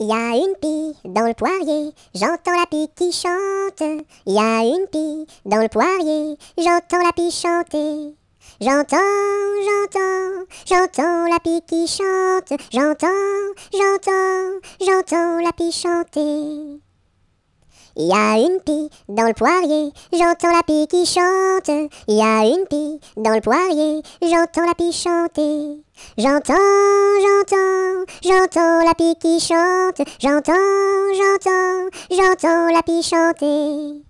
Il y a une pie dans le poirier, j'entends la pie qui chante. Il y a une pie dans le poirier, j'entends la pie chanter. J'entends, j'entends, j'entends la pie qui chante. J'entends, j'entends, j'entends la pie chanter. Il y a une pie dans le poirier, j'entends la pie qui chante. Il y a une pie dans le poirier, j'entends la pie chanter. J'entends, j'entends, j'entends la pie qui chante, j'entends, j'entends, j'entends la pie chanter.